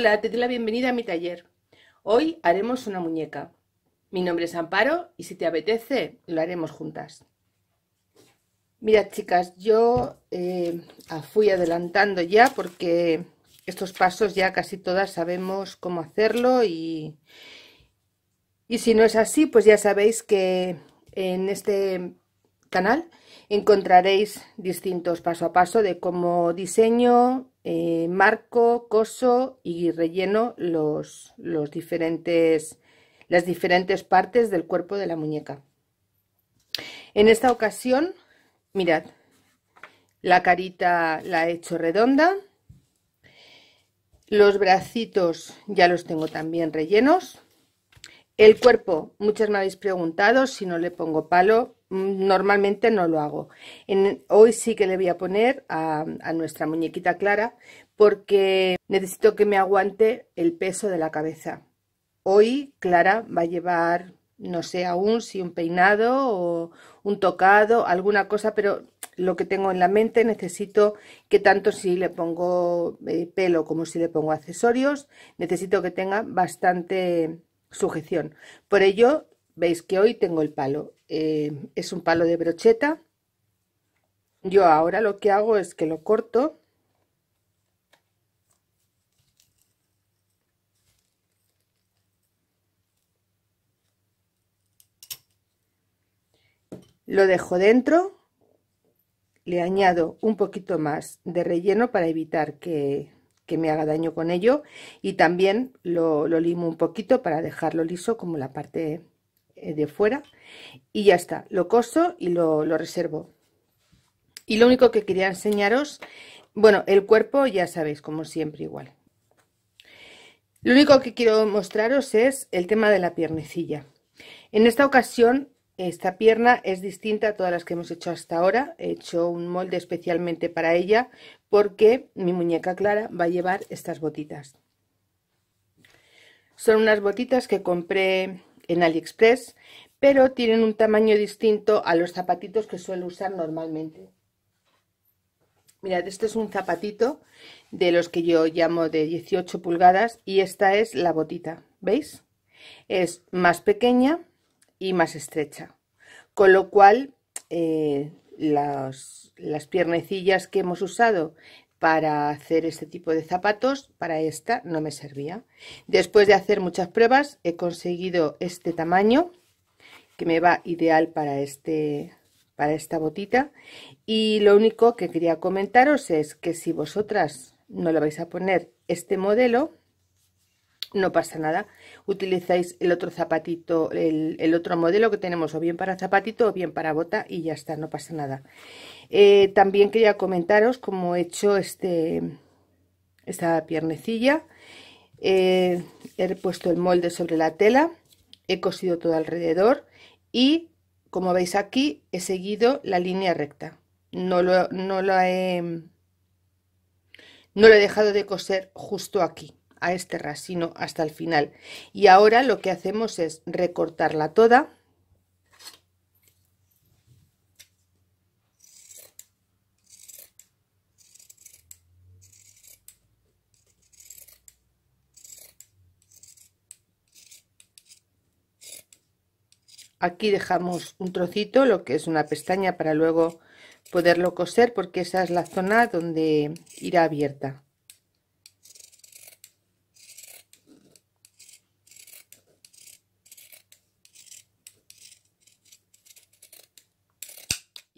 Hola, te doy la bienvenida a mi taller. Hoy haremos una muñeca. Mi nombre es Amparo y si te apetece lo haremos juntas. Mira chicas, yo eh, fui adelantando ya porque estos pasos ya casi todas sabemos cómo hacerlo y, y si no es así, pues ya sabéis que en este canal encontraréis distintos paso a paso de cómo diseño, eh, marco, coso y relleno los, los diferentes, las diferentes partes del cuerpo de la muñeca. En esta ocasión, mirad, la carita la he hecho redonda, los bracitos ya los tengo también rellenos, el cuerpo, muchas me habéis preguntado si no le pongo palo, normalmente no lo hago. En, hoy sí que le voy a poner a, nuestra muñequita Clara porque necesito que me aguante el peso de la cabeza. Hoy Clara va a llevar, no sé aún si un peinado o un tocado, alguna cosa, pero lo que tengo en la mente necesito que tanto si le pongo eh, pelo como si le pongo accesorios, necesito que tenga bastante sujeción. Por ello, veis que hoy tengo el palo eh, es un palo de brocheta. Yo ahora lo que hago es que lo corto. Lo dejo dentro, le añado un poquito más de relleno para evitar que, me haga daño con ello y también lo, lo limo un poquito para dejarlo liso como la parte eh, de fuera y ya está, lo coso y lo, reservo. Y lo único que quería enseñaros, bueno, el cuerpo ya sabéis, como siempre igual. Lo único que quiero mostraros es el tema de la piernecilla. En esta ocasión, esta pierna es distinta a todas las que hemos hecho hasta ahora. He hecho un molde especialmente para ella porque mi muñeca Clara va a llevar estas botitas. Son unas botitas que compré en AliExpress, pero tienen un tamaño distinto a los zapatitos que suelo usar normalmente. Mirad, este es un zapatito de los que yo llamo de 18 pulgadas y esta es la botita, ¿veis? Es más pequeña y más estrecha, con lo cual eh, las, las piernecillas que hemos usado para hacer este tipo de zapatos, para esta no me servía. Después de hacer muchas pruebas he conseguido este tamaño que me va ideal para, este, para esta botita y lo único que quería comentaros es que si vosotras no le vais a poner este modelo no pasa nada. Utilizáis el otro zapatito, el, otro modelo que tenemos, o bien para zapatito o bien para bota y ya está, no pasa nada. Eh, también quería comentaros cómo he hecho este, esta piernecilla. Eh, he puesto el molde sobre la tela, he cosido todo alrededor y como veis aquí he seguido la línea recta. No lo, lo he, no lo he dejado de coser justo aquí a este racino hasta el final y ahora lo que hacemos es recortarla toda aquí dejamos un trocito lo que es una pestaña para luego poderlo coser porque esa es la zona donde irá abierta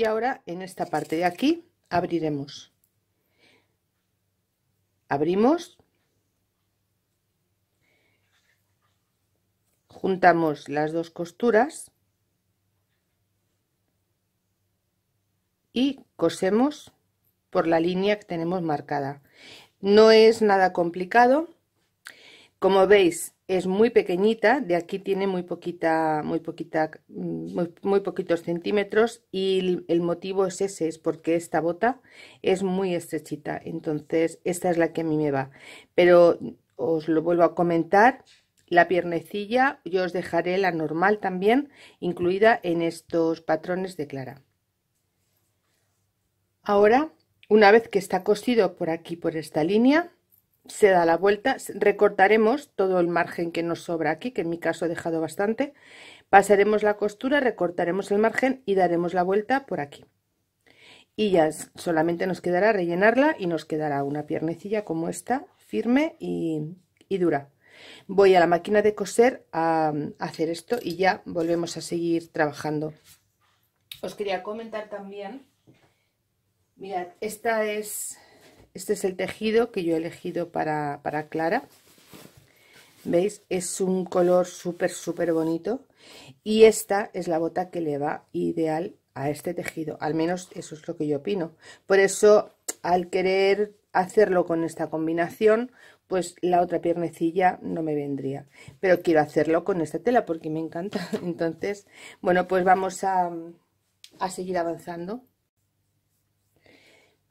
y ahora en esta parte de aquí abriremos abrimos juntamos las dos costuras y cosemos por la línea que tenemos marcada no es nada complicado como veis, es muy pequeñita, de aquí tiene muy poquita, muy poquita, muy, poquitos centímetros y el, el motivo es ese, es porque esta bota es muy estrechita, entonces esta es la que a mí me va. Pero os lo vuelvo a comentar, la piernecilla yo os dejaré la normal también, incluida en estos patrones de clara. Ahora, una vez que está cosido por aquí, por esta línea, se da la vuelta, recortaremos todo el margen que nos sobra aquí, que en mi caso he dejado bastante, pasaremos la costura, recortaremos el margen y daremos la vuelta por aquí. Y ya solamente nos quedará rellenarla y nos quedará una piernecilla como esta, firme y, dura. Voy a la máquina de coser a, a hacer esto y ya volvemos a seguir trabajando. Os quería comentar también, mirad, esta es este es el tejido que yo he elegido para, Clara. ¿Veis? Es un color súper, súper bonito. Y esta es la bota que le va ideal a este tejido. Al menos eso es lo que yo opino. Por eso, al querer hacerlo con esta combinación, pues la otra piernecilla no me vendría. Pero quiero hacerlo con esta tela porque me encanta. Entonces, bueno, pues vamos a seguir avanzando.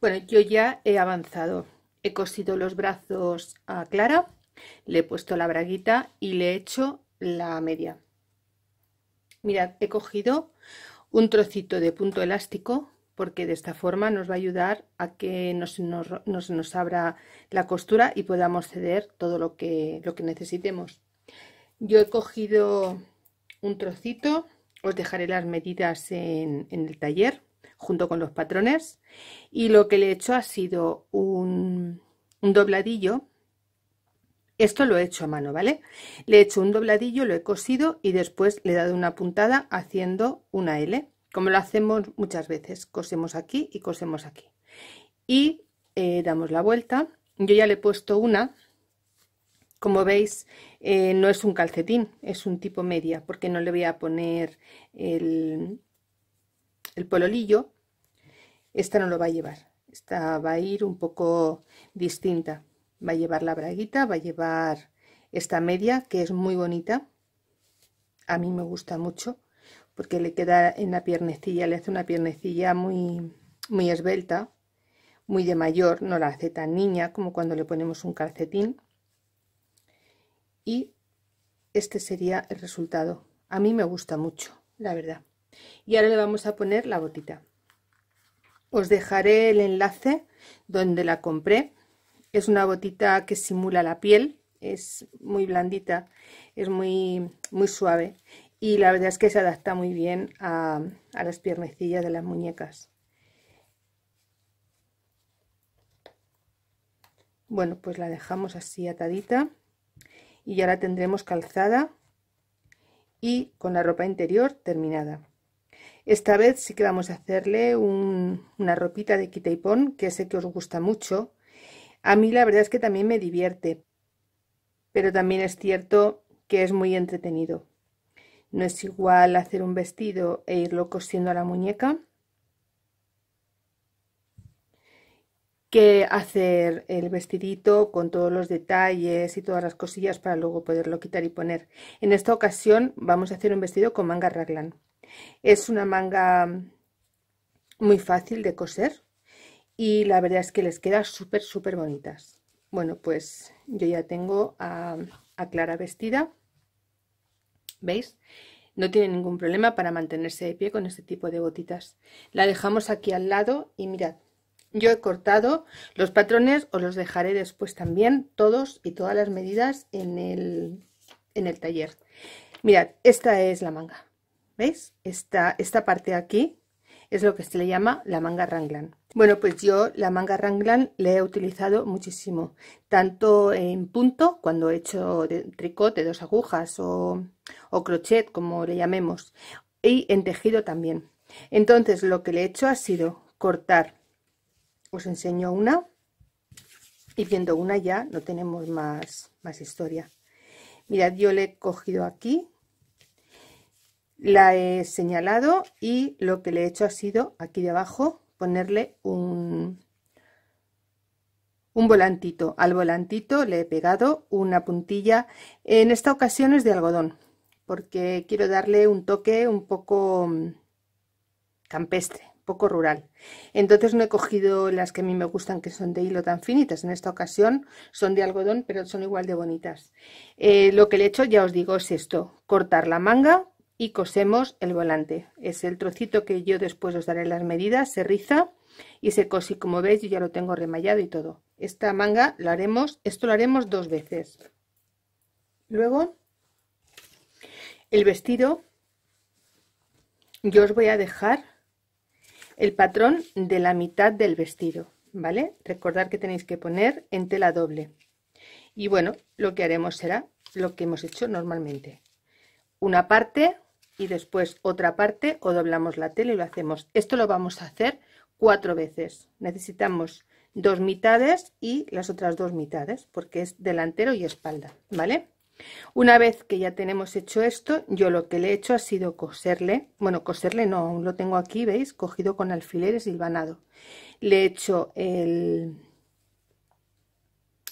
Bueno, yo ya he avanzado. He cosido los brazos a Clara, le he puesto la braguita y le he hecho la media. Mirad, he cogido un trocito de punto elástico porque de esta forma nos va a ayudar a que nos, nos, nos, abra la costura y podamos ceder todo lo que, lo que necesitemos. Yo he cogido un trocito, os dejaré las medidas en, en el taller junto con los patrones y lo que le he hecho ha sido un, dobladillo esto lo he hecho a mano, ¿vale? Le he hecho un dobladillo, lo he cosido y después le he dado una puntada haciendo una L, como lo hacemos muchas veces, cosemos aquí y cosemos aquí. Y eh, damos la vuelta, yo ya le he puesto una, como veis eh, no es un calcetín, es un tipo media, porque no le voy a poner el, el pololillo, esta no lo va a llevar. Esta va a ir un poco distinta. Va a llevar la braguita, va a llevar esta media que es muy bonita. A mí me gusta mucho porque le queda en la piernecilla, le hace una piernecilla muy, muy esbelta, muy de mayor, no la hace tan niña como cuando le ponemos un calcetín. Y este sería el resultado. A mí me gusta mucho, la verdad. Y ahora le vamos a poner la botita. Os dejaré el enlace donde la compré. Es una botita que simula la piel, es muy blandita, es muy, muy suave y la verdad es que se adapta muy bien a, a las piernecillas de las muñecas. Bueno, pues la dejamos así atadita y ya la tendremos calzada y con la ropa interior terminada. Esta vez sí que vamos a hacerle una ropita de quita y pon, que sé que os gusta mucho. A mí la verdad es que también me divierte, pero también es cierto que es muy entretenido. No es igual hacer un vestido e irlo cosiendo a la muñeca que hacer el vestidito con todos los detalles y todas las cosillas para luego poderlo quitar y poner. En esta ocasión vamos a hacer un vestido con manga raglan. Es una manga muy fácil de coser y la verdad es que les queda súper, súper bonitas. Bueno, pues yo ya tengo a, Clara vestida. ¿Veis? No tiene ningún problema para mantenerse de pie con este tipo de botitas. La dejamos aquí al lado y mirad, yo he cortado los patrones, os los dejaré después también, todos y todas las medidas en el taller. Mirad, esta es la manga. ¿Veis? Esta, parte aquí es lo que se le llama la manga Ranglan. Bueno, pues yo la manga Ranglan la he utilizado muchísimo, tanto en punto, cuando he hecho tricote, de dos agujas o, crochet, como le llamemos, y en tejido también. Entonces lo que le he hecho ha sido cortar, os enseño una, y viendo una ya no tenemos más, más historia. Mirad, yo le he cogido aquí la he señalado y lo que le he hecho ha sido aquí de abajo ponerle un, un volantito. Al volantito le he pegado una puntilla, en esta ocasión es de algodón, porque quiero darle un toque un poco mm, campestre, poco rural. Entonces no he cogido las que a mí me gustan, que son de hilo tan finitas, en esta ocasión son de algodón, pero son igual de bonitas. Eh, lo que le he hecho, ya os digo, es esto, cortar la manga y cosemos el volante. Es el trocito que yo después os daré las medidas, se riza y se cosí. Como veis, yo ya lo tengo remallado y todo. Esta manga la haremos, esto lo haremos dos veces. Luego, el vestido, yo os voy a dejar el patrón de la mitad del vestido, ¿vale? recordar que tenéis que poner en tela doble. Y bueno, lo que haremos será lo que hemos hecho normalmente. Una parte y después otra parte o doblamos la tela y lo hacemos. Esto lo vamos a hacer cuatro veces. Necesitamos dos mitades y las otras dos mitades porque es delantero y espalda, ¿vale? Una vez que ya tenemos hecho esto, yo lo que le he hecho ha sido coserle, bueno, coserle no, lo tengo aquí, ¿veis? Cogido con alfileres y banado Le he hecho el,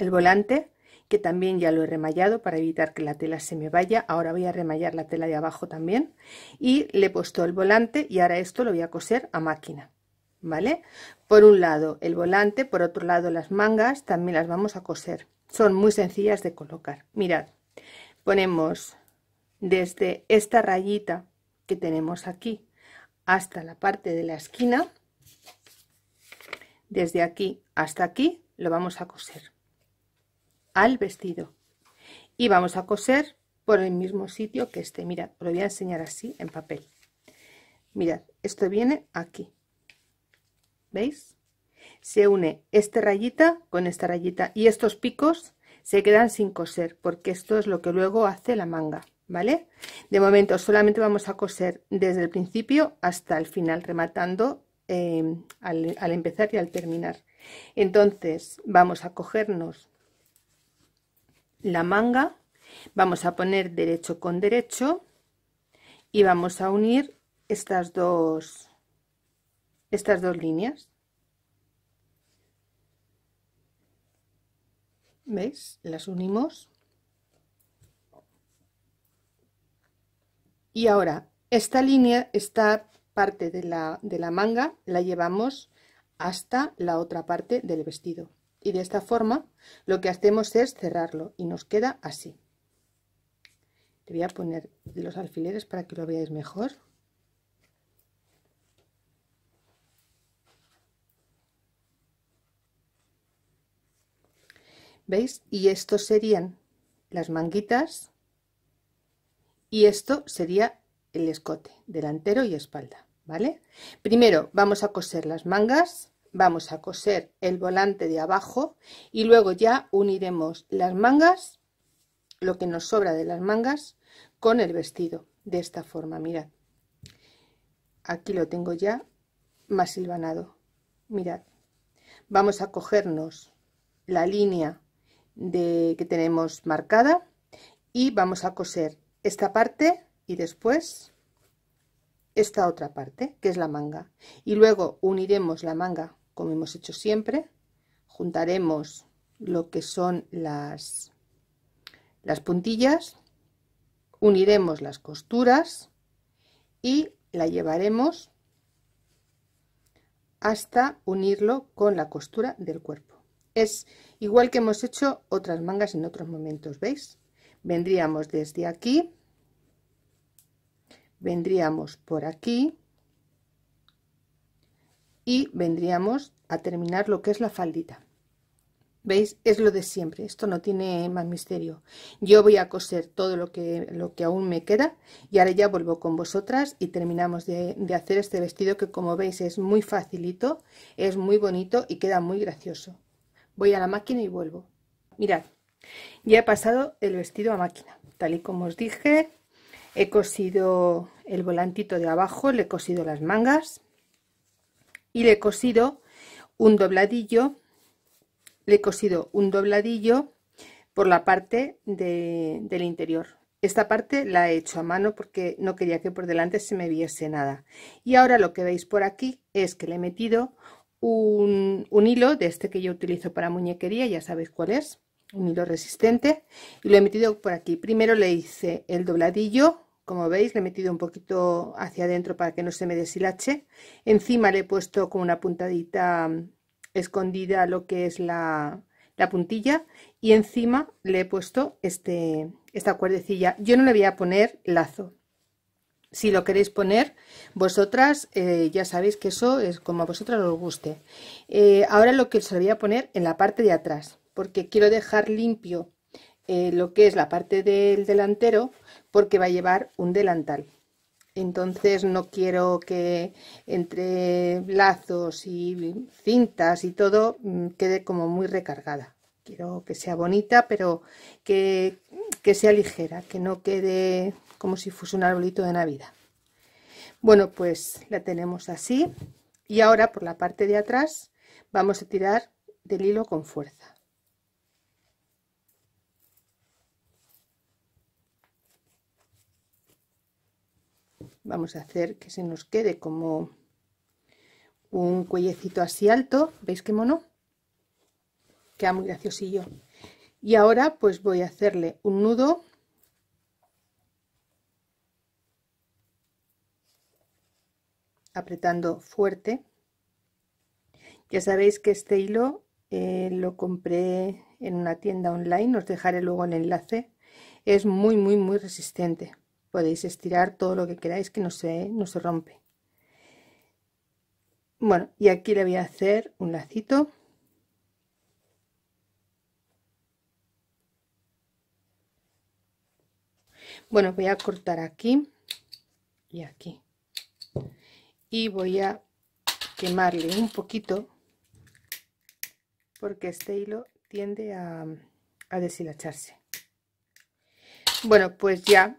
el volante, que también ya lo he remallado para evitar que la tela se me vaya. Ahora voy a remallar la tela de abajo también y le he puesto el volante y ahora esto lo voy a coser a máquina. ¿Vale? Por un lado el volante, por otro lado las mangas también las vamos a coser. Son muy sencillas de colocar. Mirad, ponemos desde esta rayita que tenemos aquí hasta la parte de la esquina, desde aquí hasta aquí lo vamos a coser al vestido y vamos a coser por el mismo sitio que este mirad lo voy a enseñar así en papel mirad esto viene aquí veis se une esta rayita con esta rayita y estos picos se quedan sin coser porque esto es lo que luego hace la manga vale de momento solamente vamos a coser desde el principio hasta el final rematando eh, al empezar y al terminar entonces vamos a cogernos la manga, vamos a poner derecho con derecho y vamos a unir estas dos, estas dos líneas. ¿Veis? Las unimos. Y ahora, esta línea, esta parte de la, de la manga, la llevamos hasta la otra parte del vestido. Y de esta forma lo que hacemos es cerrarlo y nos queda así. Te voy a poner los alfileres para que lo veáis mejor. ¿Veis? Y estos serían las manguitas y esto sería el escote delantero y espalda, ¿vale? Primero vamos a coser las mangas vamos a coser el volante de abajo y luego ya uniremos las mangas lo que nos sobra de las mangas con el vestido de esta forma mirad aquí lo tengo ya más silvanado mirad vamos a cogernos la línea de que tenemos marcada y vamos a coser esta parte y después esta otra parte que es la manga y luego uniremos la manga como hemos hecho siempre. Juntaremos lo que son las, las puntillas, uniremos las costuras y la llevaremos hasta unirlo con la costura del cuerpo. Es igual que hemos hecho otras mangas en otros momentos, ¿veis? Vendríamos desde aquí, vendríamos por aquí, y vendríamos a terminar lo que es la faldita. ¿Veis? Es lo de siempre, esto no tiene más misterio. Yo voy a coser todo lo que, lo que aún me queda y ahora ya vuelvo con vosotras y terminamos de, de hacer este vestido que como veis es muy facilito, es muy bonito y queda muy gracioso. Voy a la máquina y vuelvo. Mirad, ya he pasado el vestido a máquina, tal y como os dije, he cosido el volantito de abajo, le he cosido las mangas, y le he cosido un dobladillo le he cosido un dobladillo por la parte del interior esta parte la he hecho a mano porque no quería que por delante se me viese nada y ahora lo que veis por aquí es que le he metido un, un hilo de este que yo utilizo para muñequería ya sabéis cuál es un hilo resistente y lo he metido por aquí primero le hice el dobladillo como veis, le he metido un poquito hacia adentro para que no se me deshilache. Encima le he puesto con una puntadita mm, escondida lo que es la, puntilla y encima le he puesto este, esta cuerdecilla. Yo no le voy a poner lazo. Si lo queréis poner, vosotras eh, ya sabéis que eso es como a vosotras os guste. Eh, ahora lo que os voy a poner en la parte de atrás, porque quiero dejar limpio eh, lo que es la parte del delantero porque va a llevar un delantal. Entonces no quiero que entre lazos y cintas y todo mm, quede como muy recargada. Quiero que sea bonita, pero que, sea ligera, que no quede como si fuese un arbolito de Navidad. Bueno, pues la tenemos así. Y ahora por la parte de atrás vamos a tirar del hilo con fuerza. vamos a hacer que se nos quede como un cuellecito así alto, ¿veis qué mono? Queda muy graciosillo. Y ahora pues voy a hacerle un nudo apretando fuerte. Ya sabéis que este hilo eh, lo compré en una tienda online, os dejaré luego el enlace. Es muy, muy, muy resistente. Podéis estirar todo lo que queráis que no se, no se rompe. Bueno, y aquí le voy a hacer un lacito. Bueno, voy a cortar aquí y aquí. Y voy a quemarle un poquito porque este hilo tiende a, a deshilacharse. Bueno, pues ya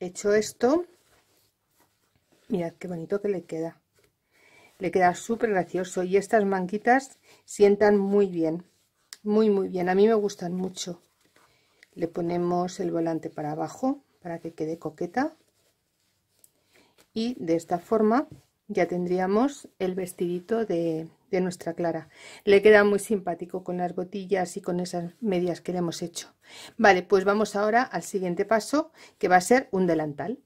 hecho esto, mirad qué bonito que le queda. Le queda súper gracioso y estas manquitas sientan muy bien, muy muy bien. A mí me gustan mucho. Le ponemos el volante para abajo para que quede coqueta. Y de esta forma ya tendríamos el vestidito de, de nuestra Clara. Le queda muy simpático con las botillas y con esas medias que le hemos hecho. Vale, pues vamos ahora al siguiente paso, que va a ser un delantal.